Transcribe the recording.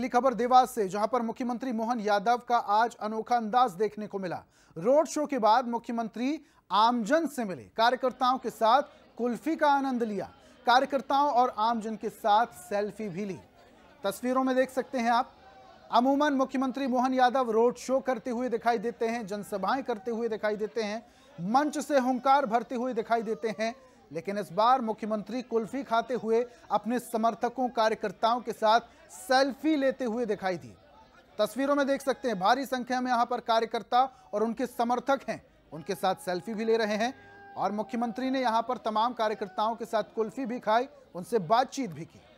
अगली खबर देवास से जहां पर मुख्यमंत्री मोहन यादव का आज अनोखा अंदाज देखने को मिला रोड शो के बाद मुख्यमंत्री आमजन से मिले कार्यकर्ताओं के साथ कुल्फी का आनंद लिया कार्यकर्ताओं और आमजन के साथ सेल्फी भी ली तस्वीरों में देख सकते हैं आप अमूमन मुख्यमंत्री मोहन यादव रोड शो करते हुए दिखाई देते हैं जनसभाएं करते हुए दिखाई देते हैं मंच से हुंकार भरते हुए दिखाई देते हैं लेकिन इस बार मुख्यमंत्री कुल्फी खाते हुए अपने समर्थकों कार्यकर्ताओं के साथ सेल्फी लेते हुए दिखाई दिए तस्वीरों में देख सकते हैं भारी संख्या में यहाँ पर कार्यकर्ता और उनके समर्थक हैं उनके साथ सेल्फी भी ले रहे हैं और मुख्यमंत्री ने यहाँ पर तमाम कार्यकर्ताओं के साथ कुल्फी भी खाई उनसे बातचीत भी की